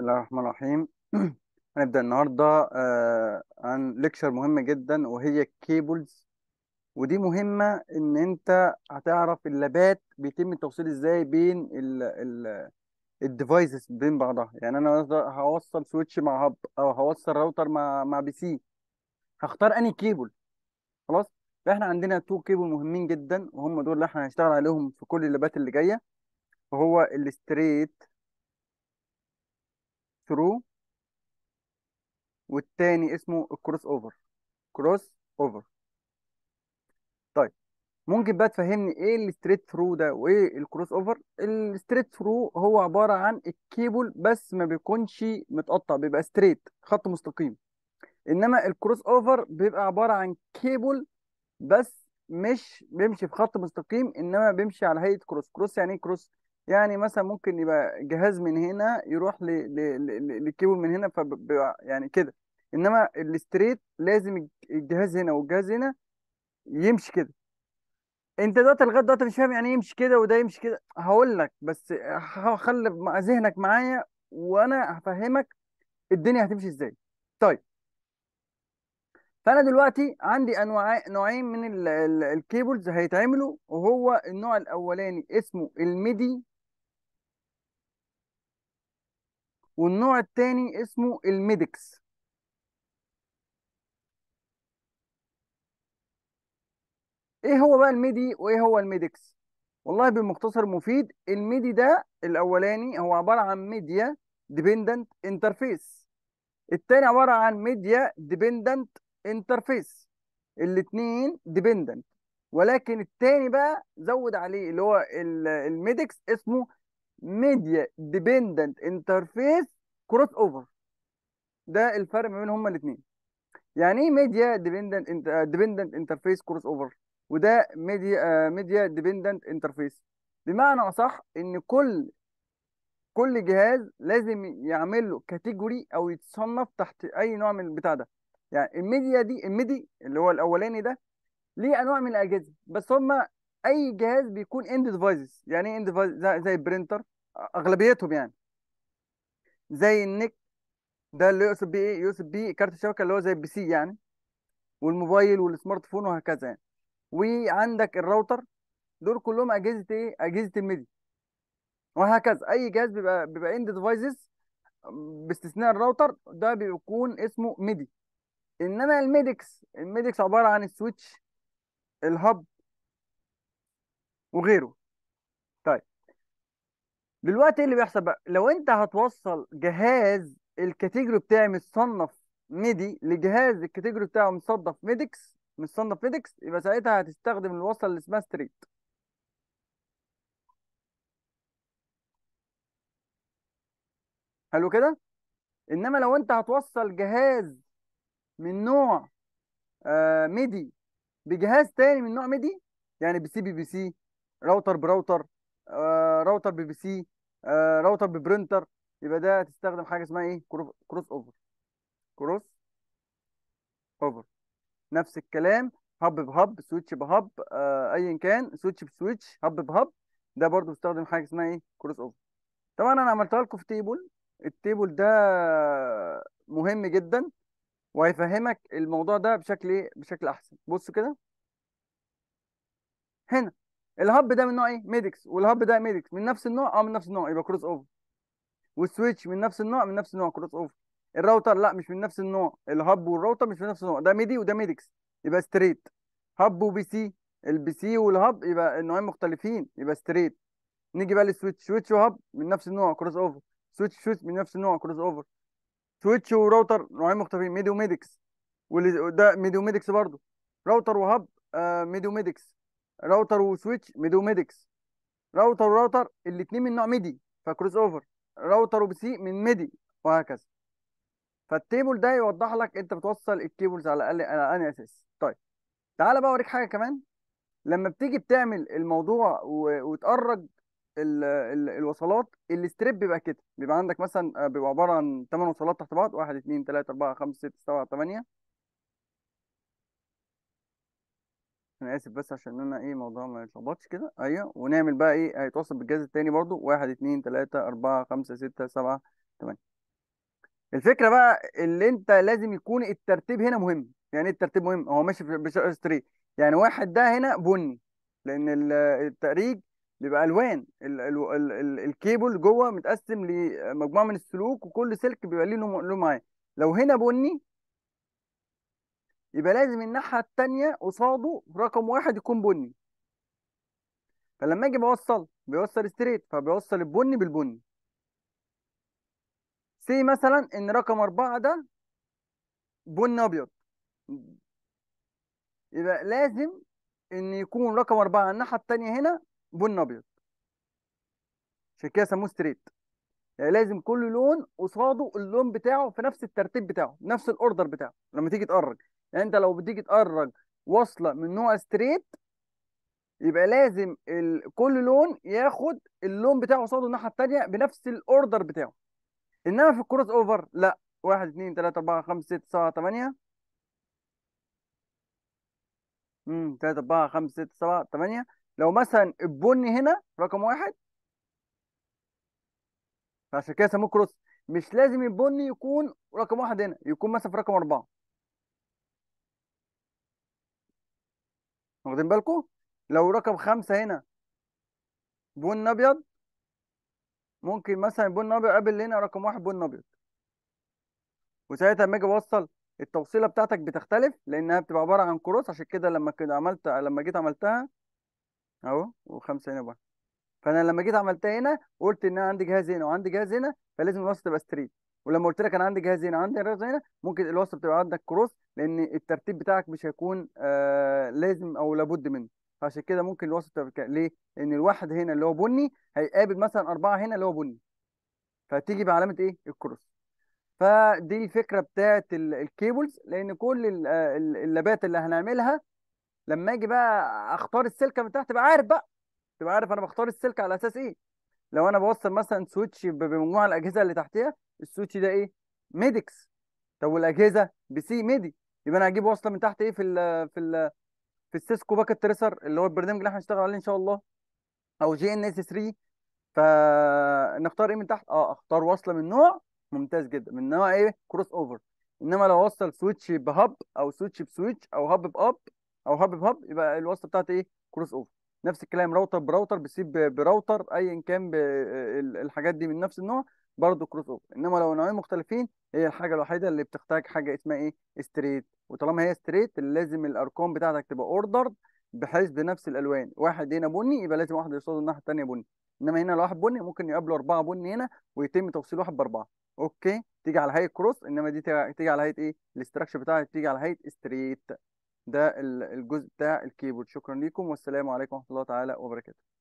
بسم الله الرحمن الرحيم هنبدأ النهاردة آه عن ليكشر مهم جدا وهي الكيبلز ودي مهمة إن أنت هتعرف اللابات بيتم التوصيل إزاي بين الديفايسز بين بعضها يعني أنا هوصل سويتش مع هب أو هوصل راوتر مع مع بي سي هختار أنهي كيبل خلاص فإحنا عندنا تو كيبل مهمين جدا وهم دول اللي إحنا هنشتغل عليهم في كل اللابات اللي جاية وهو الستريت ثرو والتاني اسمه الكروس اوفر كروس اوفر طيب ممكن بقى تفهمني ايه الستريت ثرو ده وايه الكروس اوفر الستريت ثرو هو عباره عن الكيبل بس ما بيكونش متقطع بيبقى ستريت خط مستقيم انما الكروس اوفر بيبقى عباره عن كيبل بس مش بيمشي في خط مستقيم انما بيمشي على هيئه كروس كروس يعني ايه كروس يعني مثلا ممكن يبقى جهاز من هنا يروح ل... ل... ل... للكيبل من هنا فب... يعني كده انما الستريت لازم الجهاز هنا والجهاز هنا يمشي كده انت دلوقتي لغايه دلوقتي مش فاهم يعني ايه يمشي كده وده يمشي كده هقول لك بس خلي ذهنك معايا وانا هفهمك الدنيا هتمشي ازاي طيب فانا دلوقتي عندي انواع نوعين من الكيبلز هيتعملوا وهو النوع الاولاني اسمه الميدي والنوع الثاني اسمه الميدكس ايه هو بقى الميدي وايه هو الميدكس والله بمختصر مفيد الميدي ده الاولاني هو عباره عن ميديا ديبندنت انترفيس التاني عباره عن ميديا ديبندنت انترفيس الاثنين ديبندنت ولكن التاني بقى زود عليه اللي هو الميدكس اسمه ميديا ديبندنت انترفيس كروس اوفر ده الفرق ما بين هما الاثنين يعني ايه ميديا ديبندنت ديبندنت انترفيس كروس اوفر وده ميديا ميديا ديبندنت انترفيس بمعنى اصح ان كل كل جهاز لازم يعمل له كاتيجوري او يتصنف تحت اي نوع من البتاع ده يعني الميديا دي الميدي اللي هو الاولاني ده ليه انواع من الاجهزه بس هما اي جهاز بيكون اند ديفايسز يعني ايه اند ديفايس زي برينتر اغلبيتهم يعني زي النك ده اللي يقصد بيه ايه يقصد بيه كارت الشبكه اللي هو زي البي سي يعني والموبايل والسمارت فون وهكذا يعني وعندك الراوتر دول كلهم اجهزه ايه اجهزه الميديا وهكذا اي جهاز بيبقى بيبقى اند ديفايسز باستثناء الراوتر ده بيكون اسمه ميدي انما الميديكس الميديكس عباره عن السويتش الهب وغيره دلوقتي ايه اللي بيحصل بقى لو انت هتوصل جهاز الكاتيجوري بتاعي متصنف ميدي لجهاز الكاتيجوري بتاعه متصنف ميدكس متصنف ميدكس يبقى ساعتها هتستخدم الوصله اللي اسمها ستريت حلو كده انما لو انت هتوصل جهاز من نوع آه، ميدي بجهاز تاني من نوع ميدي يعني بسي بي بي سي راوتر براوتر آه، راوتر بي بي سي آه، راوتر ببرنتر يبقى ده تستخدم حاجه اسمها ايه كروس اوفر كروس اوفر نفس الكلام هب بهب سويتش بهب آه، ايا كان سويتش بسويتش هب بهب ده برضو بيستخدم حاجه اسمها ايه كروس اوفر طبعا انا عملتها لكم في تيبل التيبل ده مهم جدا وهيفهمك الموضوع ده بشكل ايه بشكل احسن بص كده هنا الهب ده من نوع ايه ميديكس والهب ده ميديكس من نفس النوع اه من نفس النوع يبقى كروس اوفر والسويتش من نفس النوع من نفس النوع كروس اوفر الراوتر لا مش من نفس النوع الهب والراوتر مش من نفس النوع ده ميدي وده ميديكس يبقى ستريت هب وبي سي البي سي والهب يبقى النوعين مختلفين يبقى ستريت نيجي بقى للسويتش سويتش وهب من نفس النوع كروس اوفر سويتش سويتش من نفس النوع كروس اوفر سويتش وراوتر نوعين مختلفين ميدي وميديكس وده ميدي وميديكس برضه راوتر وهب آه ميدي وميديكس راوتر وسويتش ميدو ميدكس راوتر وراوتر الاثنين من نوع ميدي فكروس اوفر راوتر وبي سي من ميدي وهكذا فالتيبل ده يوضح لك انت بتوصل الكيبلز على الاقل على اني اساس طيب تعالى بقى اوريك حاجه كمان لما بتيجي بتعمل الموضوع وتقرج الـ الـ الوصلات الاستريب بيبقى كده بيبقى عندك مثلا آه، بيبقى عباره عن 8 وصلات تحت بعض 1 2 3 4 5 6 7 8 انا اسف بس عشان انا ايه الموضوع ما يتلخبطش كده ايوه ونعمل بقى ايه هيتوصل بالجهاز التاني برضو واحد اتنين تلاتة اربعة خمسة ستة سبعة تمانية الفكرة بقى اللي انت لازم يكون الترتيب هنا مهم يعني ايه الترتيب مهم هو ماشي بشكل ستري يعني واحد ده هنا بني لان آه، التأريج بيبقى الوان ال ال ال ال الكيبل جوه متقسم لمجموعه من السلوك وكل سلك بيبقى ليه له معين لو هنا بني يبقى لازم الناحيه الثانيه قصاده رقم واحد يكون بني فلما اجي بوصل بيوصل ستريت فبيوصل البني بالبني سي مثلا ان رقم أربعة ده بني أبيض يبقى لازم ان يكون رقم أربعة الناحية التانية هنا بني أبيض عشان كده سموه ستريت يعني لازم كل لون قصاده اللون بتاعه في نفس الترتيب بتاعه نفس الاوردر بتاعه لما تيجي تقرج يعني انت لو بتيجي تقرج وصله من نوع ستريت يبقى لازم كل لون ياخد اللون بتاعه قصاده الناحيه الثانيه بنفس الاوردر بتاعه انما في الكروس اوفر لا 1 2 3 4 5 6 7 8 امم 3 4 5 6 7 8 لو مثلا البني هنا رقم واحد عشان كده سموه كروس مش لازم البني يكون رقم واحد هنا يكون مثلا في رقم اربعه واخدين بالكم لو رقم خمسة هنا بن ابيض ممكن مثلا بن ابيض قابل هنا رقم واحد بن ابيض وساعتها لما اجي اوصل التوصيله بتاعتك بتختلف لانها بتبقى عباره عن كروس عشان كده لما كده عملت لما جيت عملتها اهو وخمسه هنا بقى فانا لما جيت عملتها هنا قلت ان انا عندي جهاز هنا وعندي جهاز هنا فلازم الوسط تبقى ستريت ولما قلت لك انا عندي جهاز هنا عندي جهاز هنا ممكن الوصل بتبقى عندك كروس لان الترتيب بتاعك مش هيكون آه لازم او لابد منه فعشان كده ممكن الوسط تبقى ليه؟ لان الواحد هنا اللي هو بني هيقابل مثلا اربعه هنا اللي هو بني فتيجي بعلامه ايه؟ الكروس فدي الفكره بتاعت الكيبلز لان كل آه، اللابات اللي هنعملها لما اجي بقى اختار السلكه تحت تبقى عارف بقى تبقى عارف انا بختار السلك على اساس ايه لو انا بوصل مثلا سويتش بمجموع الاجهزه اللي تحتيها السوتشي ده ايه ميديكس طب والاجهزه بي سي ميدي يبقى انا هجيب وصله من تحت ايه في الـ في الـ في السيسكو باكت تريسر اللي هو البرنامج اللي احنا هنشتغل عليه ان شاء الله او جي ان اس 3 فنختار ايه من تحت اه اختار وصله من نوع ممتاز جدا من نوع ايه كروس اوفر انما لو وصل سويتش بهب او سويتش بسويتش او هب باب او هب بهب يبقى الوصله بتاعتي ايه كروس اوفر نفس الكلام راوتر براوتر بسيب براوتر ايا كان الحاجات دي من نفس النوع برضه كروس اوفر انما لو نوعين مختلفين هي الحاجه الوحيده اللي بتحتاج حاجه اسمها ايه ستريت وطالما هي ستريت لازم الارقام بتاعتك تبقى اوردرد بحيث بنفس الالوان واحد هنا بني يبقى لازم واحد يوصله الناحيه الثانيه بني انما هنا لو واحد بني ممكن يقابله اربعه بني هنا ويتم توصيل واحد باربعه اوكي تيجي على هيئه كروس انما دي تيجي على هيئه ايه الاستراكشر بتاعها تيجي على هيئه ستريت ده الجزء بتاع الكيبورد شكرا ليكم والسلام عليكم ورحمه الله تعالى وبركاته